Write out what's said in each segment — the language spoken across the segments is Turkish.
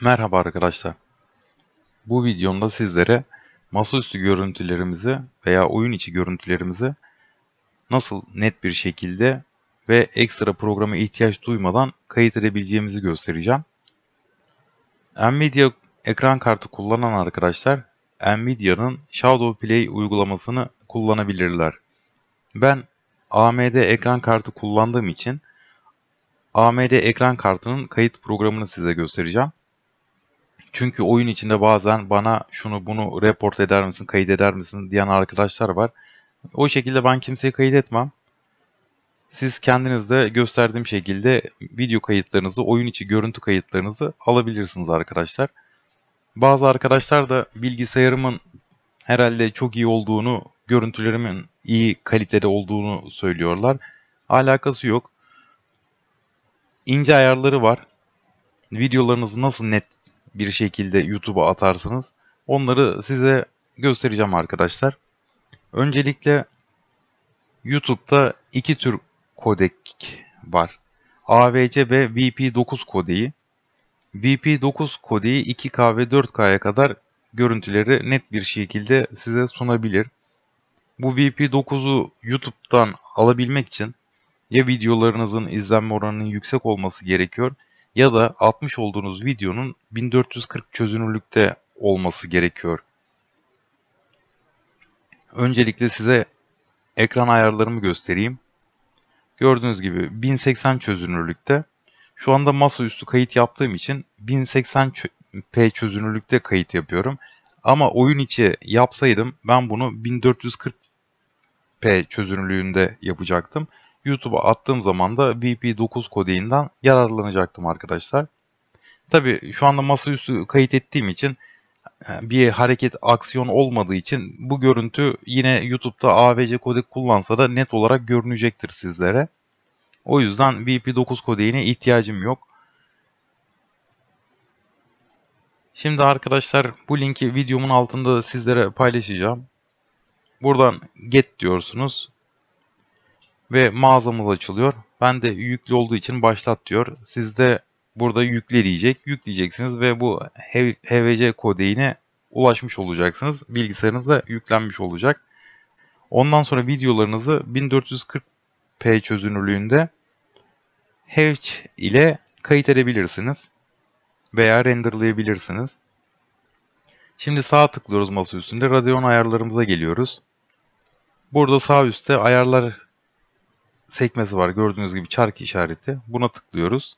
Merhaba arkadaşlar. Bu videomda sizlere masaüstü görüntülerimizi veya oyun içi görüntülerimizi nasıl net bir şekilde ve ekstra programa ihtiyaç duymadan kayıt edebileceğimizi göstereceğim. Nvidia ekran kartı kullanan arkadaşlar Nvidia'nın Shadow Play uygulamasını kullanabilirler. Ben AMD ekran kartı kullandığım için AMD ekran kartının kayıt programını size göstereceğim. Çünkü oyun içinde bazen bana şunu bunu report eder misin, kayıt eder misin diyen arkadaşlar var. O şekilde ben kimseyi kayıt etmem. Siz kendiniz de gösterdiğim şekilde video kayıtlarınızı, oyun içi görüntü kayıtlarınızı alabilirsiniz arkadaşlar. Bazı arkadaşlar da bilgisayarımın herhalde çok iyi olduğunu, görüntülerimin iyi kalitede olduğunu söylüyorlar. Alakası yok. İnce ayarları var. Videolarınızı nasıl net bir şekilde YouTube'a atarsınız. Onları size göstereceğim arkadaşlar. Öncelikle YouTube'da iki tür kodek var. AVC ve VP9 kodeyi. VP9 kodeyi 2K ve 4K'ya kadar görüntüleri net bir şekilde size sunabilir. Bu VP9'u YouTube'dan alabilmek için ya videolarınızın izlenme oranının yüksek olması gerekiyor ya da atmış olduğunuz videonun 1440 çözünürlükte olması gerekiyor. Öncelikle size ekran ayarlarımı göstereyim. Gördüğünüz gibi 1080 çözünürlükte. Şu anda masaüstü kayıt yaptığım için 1080p çözünürlükte kayıt yapıyorum. Ama oyun içi yapsaydım ben bunu 1440p çözünürlüğünde yapacaktım. YouTube'a attığım zaman da VP9 kodeğinden yararlanacaktım arkadaşlar. Tabi şu anda masaüstü kayıt ettiğim için e, bir hareket aksiyon olmadığı için bu görüntü yine YouTube'da AVC kodek kullansa da net olarak görünecektir sizlere. O yüzden VP9 kodeğine ihtiyacım yok. Şimdi arkadaşlar bu linki videomun altında sizlere paylaşacağım. Buradan get diyorsunuz ve mağazamız açılıyor. Ben de yüklü olduğu için başlat diyor. Siz de burada yükleyecek. Yükleyeceksiniz ve bu HVC kodeyine ulaşmış olacaksınız. Bilgisayarınıza yüklenmiş olacak. Ondan sonra videolarınızı 1440p çözünürlüğünde Hevc ile kayıt edebilirsiniz veya renderlayabilirsiniz. Şimdi sağ tıklıyoruz masa üstünde. Radeon ayarlarımıza geliyoruz. Burada sağ üstte ayarlar sekmesi var. Gördüğünüz gibi çark işareti. Buna tıklıyoruz.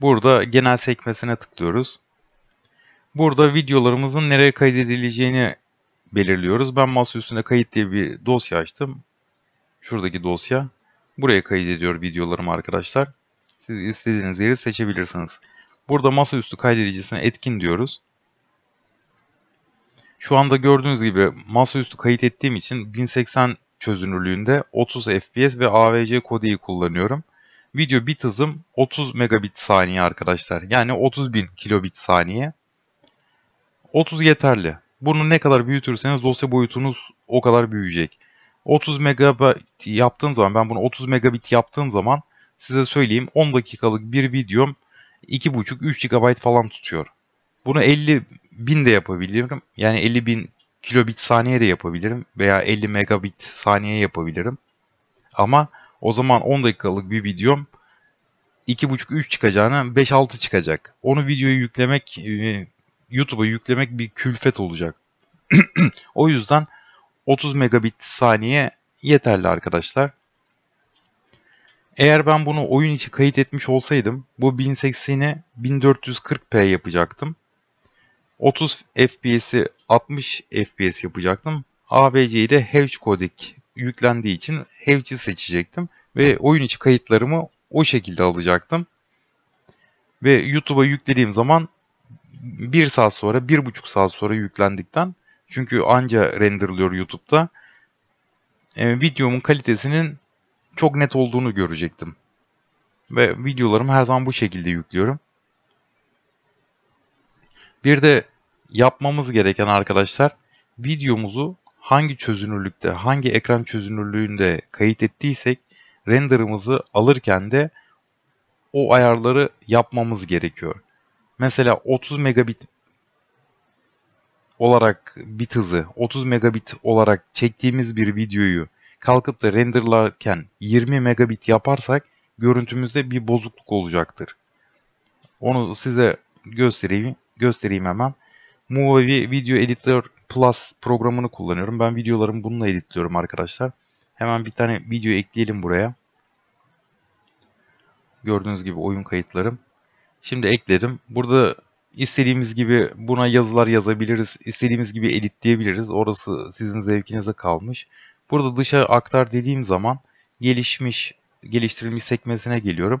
Burada genel sekmesine tıklıyoruz. Burada videolarımızın nereye kaydedileceğini belirliyoruz. Ben masa üstüne kayıt diye bir dosya açtım. Şuradaki dosya. Buraya kaydediyor videolarım arkadaşlar. Siz istediğiniz yeri seçebilirsiniz. Burada masaüstü kaydedicisine etkin diyoruz. Şu anda gördüğünüz gibi masaüstü kayıt ettiğim için 1080 çözünürlüğünde 30 FPS ve AVC kodeyi kullanıyorum. Video bit hızım 30 megabit saniye arkadaşlar. Yani 30 bin kilobit saniye. 30 yeterli. Bunu ne kadar büyütürseniz dosya boyutunuz o kadar büyüyecek. 30 megabit yaptığım zaman ben bunu 30 megabit yaptığım zaman size söyleyeyim 10 dakikalık bir videom 2,5-3 GB falan tutuyor. Bunu 50 bin de yapabilirim. Yani 50 bin kilobit saniye de yapabilirim veya 50 megabit saniye yapabilirim. Ama o zaman 10 dakikalık bir videom 2.5-3 çıkacağına 5-6 çıkacak. Onu videoyu yüklemek, e, YouTube'a yüklemek bir külfet olacak. o yüzden 30 megabit saniye yeterli arkadaşlar. Eğer ben bunu oyun içi kayıt etmiş olsaydım bu 1080'i 1440p yapacaktım. 30 FPS'i 60 FPS yapacaktım. ABC'yi ile Hevc kodik yüklendiği için Hevc'i seçecektim. Ve oyun içi kayıtlarımı o şekilde alacaktım. Ve YouTube'a yüklediğim zaman 1 saat sonra, 1,5 saat sonra yüklendikten çünkü anca renderlıyor YouTube'da. E, videomun kalitesinin çok net olduğunu görecektim. Ve videolarımı her zaman bu şekilde yüklüyorum. Bir de yapmamız gereken arkadaşlar videomuzu hangi çözünürlükte, hangi ekran çözünürlüğünde kayıt ettiysek renderımızı alırken de o ayarları yapmamız gerekiyor. Mesela 30 megabit olarak bit hızı, 30 megabit olarak çektiğimiz bir videoyu kalkıp da renderlarken 20 megabit yaparsak görüntümüzde bir bozukluk olacaktır. Onu size göstereyim, göstereyim hemen. Move Video Editor Plus programını kullanıyorum. Ben videolarımı bununla editliyorum arkadaşlar. Hemen bir tane video ekleyelim buraya. Gördüğünüz gibi oyun kayıtlarım. Şimdi ekledim. Burada istediğimiz gibi buna yazılar yazabiliriz. İstediğimiz gibi editleyebiliriz. Orası sizin zevkinize kalmış. Burada dışa aktar dediğim zaman gelişmiş, geliştirilmiş sekmesine geliyorum.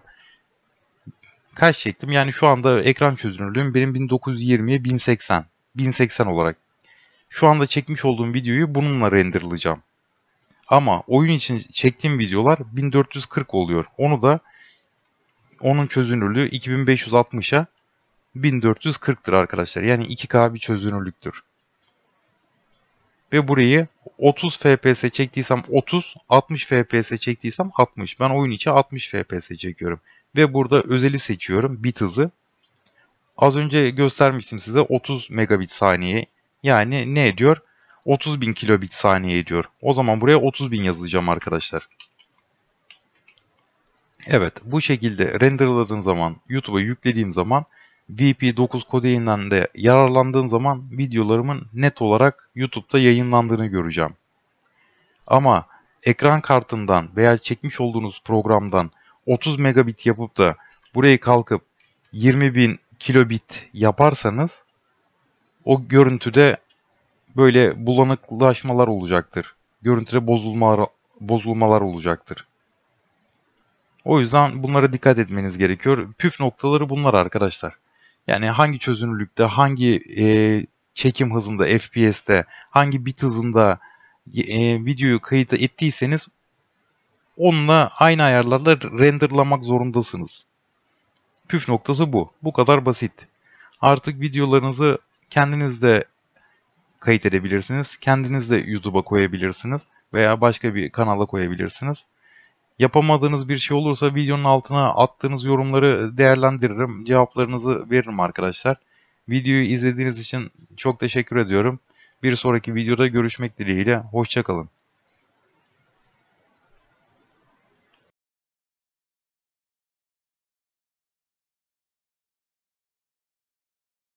Kaç çektim? Yani şu anda ekran çözünürlüğüm benim 1920'ye 1080 1080 olarak. Şu anda çekmiş olduğum videoyu bununla renderlayacağım. Ama oyun için çektiğim videolar 1440 oluyor. Onu da onun çözünürlüğü 2560'a 1440'tır arkadaşlar. Yani 2K bir çözünürlüktür. Ve burayı 30 FPS çektiysem 30, 60 FPS çektiysem 60. Ben oyun içi 60 FPS çekiyorum. Ve burada özeli seçiyorum, bit hızı. Az önce göstermiştim size 30 megabit saniye. Yani ne ediyor? 30 bin kilobit saniye ediyor. O zaman buraya 30 bin yazacağım arkadaşlar. Evet bu şekilde renderladığım zaman YouTube'a yüklediğim zaman VP9 kodeğinden de yararlandığım zaman videolarımın net olarak YouTube'da yayınlandığını göreceğim. Ama ekran kartından veya çekmiş olduğunuz programdan 30 megabit yapıp da burayı kalkıp 20 bin kilobit yaparsanız o görüntüde böyle bulanıklaşmalar olacaktır. Görüntüde bozulmalar, bozulmalar olacaktır. O yüzden bunlara dikkat etmeniz gerekiyor. Püf noktaları bunlar arkadaşlar. Yani hangi çözünürlükte, hangi e, çekim hızında, FPS'te, hangi bit hızında e, videoyu kayıt ettiyseniz onunla aynı ayarlarla renderlamak zorundasınız. Püf noktası bu. Bu kadar basit. Artık videolarınızı kendiniz de kayıt edebilirsiniz. Kendiniz de YouTube'a koyabilirsiniz veya başka bir kanala koyabilirsiniz. Yapamadığınız bir şey olursa videonun altına attığınız yorumları değerlendiririm. Cevaplarınızı veririm arkadaşlar. Videoyu izlediğiniz için çok teşekkür ediyorum. Bir sonraki videoda görüşmek dileğiyle. Hoşçakalın.